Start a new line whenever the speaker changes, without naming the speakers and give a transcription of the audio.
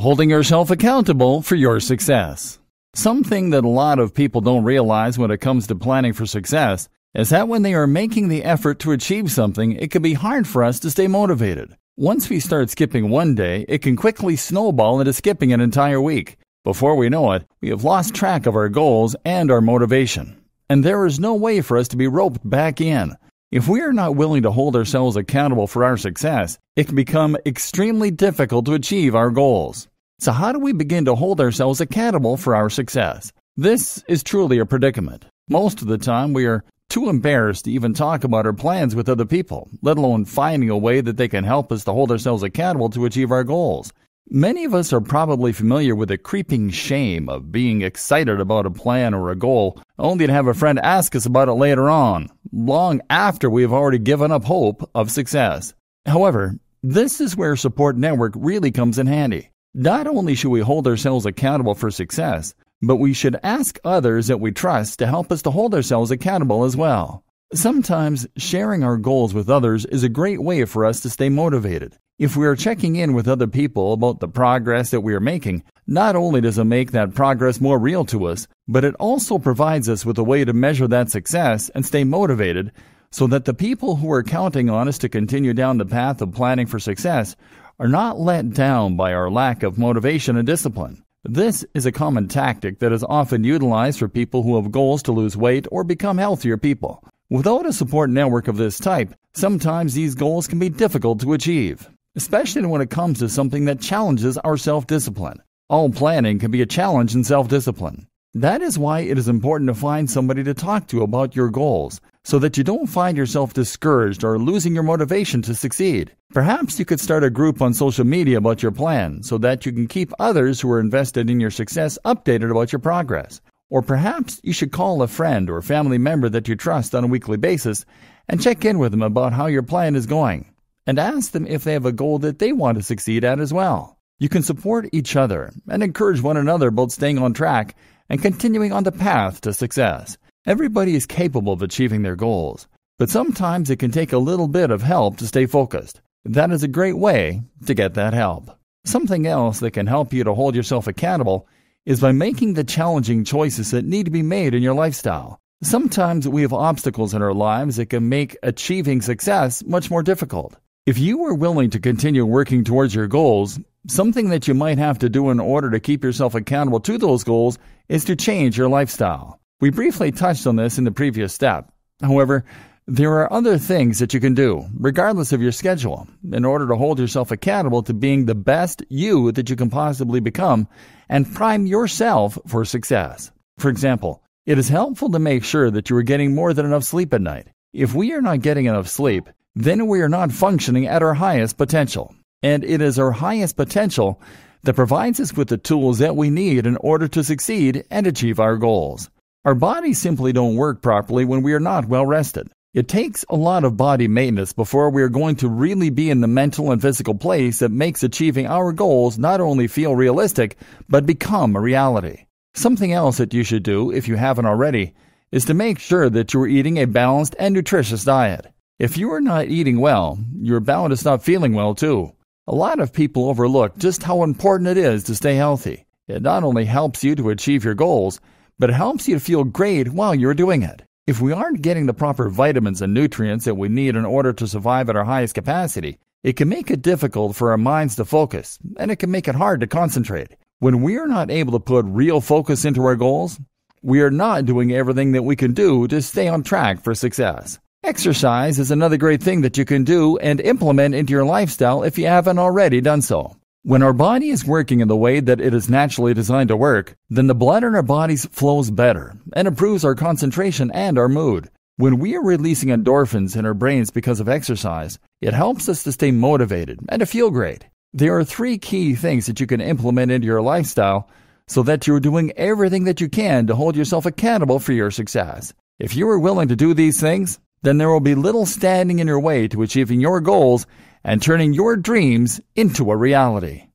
holding yourself accountable for your success. Something that a lot of people don't realize when it comes to planning for success is that when they are making the effort to achieve something, it can be hard for us to stay motivated. Once we start skipping one day, it can quickly snowball into skipping an entire week. Before we know it, we have lost track of our goals and our motivation. And there is no way for us to be roped back in. If we are not willing to hold ourselves accountable for our success, it can become extremely difficult to achieve our goals. So, how do we begin to hold ourselves accountable for our success? This is truly a predicament. Most of the time, we are too embarrassed to even talk about our plans with other people, let alone finding a way that they can help us to hold ourselves accountable to achieve our goals. Many of us are probably familiar with the creeping shame of being excited about a plan or a goal, only to have a friend ask us about it later on, long after we have already given up hope of success. However, this is where support network really comes in handy. Not only should we hold ourselves accountable for success, but we should ask others that we trust to help us to hold ourselves accountable as well. Sometimes sharing our goals with others is a great way for us to stay motivated. If we are checking in with other people about the progress that we are making, not only does it make that progress more real to us, but it also provides us with a way to measure that success and stay motivated so that the people who are counting on us to continue down the path of planning for success are not let down by our lack of motivation and discipline. This is a common tactic that is often utilized for people who have goals to lose weight or become healthier people. Without a support network of this type, sometimes these goals can be difficult to achieve, especially when it comes to something that challenges our self discipline. All planning can be a challenge in self discipline. That is why it is important to find somebody to talk to about your goals so that you don't find yourself discouraged or losing your motivation to succeed. Perhaps you could start a group on social media about your plan so that you can keep others who are invested in your success updated about your progress. Or perhaps you should call a friend or family member that you trust on a weekly basis and check in with them about how your plan is going and ask them if they have a goal that they want to succeed at as well. You can support each other and encourage one another about staying on track and continuing on the path to success. Everybody is capable of achieving their goals, but sometimes it can take a little bit of help to stay focused. That is a great way to get that help. Something else that can help you to hold yourself accountable is by making the challenging choices that need to be made in your lifestyle. Sometimes we have obstacles in our lives that can make achieving success much more difficult. If you were willing to continue working towards your goals, something that you might have to do in order to keep yourself accountable to those goals is to change your lifestyle. We briefly touched on this in the previous step. However, there are other things that you can do, regardless of your schedule, in order to hold yourself accountable to being the best you that you can possibly become and prime yourself for success. For example, it is helpful to make sure that you are getting more than enough sleep at night. If we are not getting enough sleep, then we are not functioning at our highest potential. And it is our highest potential that provides us with the tools that we need in order to succeed and achieve our goals. Our bodies simply don't work properly when we are not well rested. It takes a lot of body maintenance before we are going to really be in the mental and physical place that makes achieving our goals not only feel realistic, but become a reality. Something else that you should do, if you haven't already, is to make sure that you are eating a balanced and nutritious diet. If you are not eating well, you're bound to stop feeling well too. A lot of people overlook just how important it is to stay healthy. It not only helps you to achieve your goals, but it helps you to feel great while you're doing it. If we aren't getting the proper vitamins and nutrients that we need in order to survive at our highest capacity, it can make it difficult for our minds to focus, and it can make it hard to concentrate. When we are not able to put real focus into our goals, we are not doing everything that we can do to stay on track for success. Exercise is another great thing that you can do and implement into your lifestyle if you haven't already done so. When our body is working in the way that it is naturally designed to work, then the blood in our bodies flows better and improves our concentration and our mood. When we are releasing endorphins in our brains because of exercise, it helps us to stay motivated and to feel great. There are three key things that you can implement into your lifestyle so that you're doing everything that you can to hold yourself accountable for your success. If you are willing to do these things, then there will be little standing in your way to achieving your goals and turning your dreams into a reality.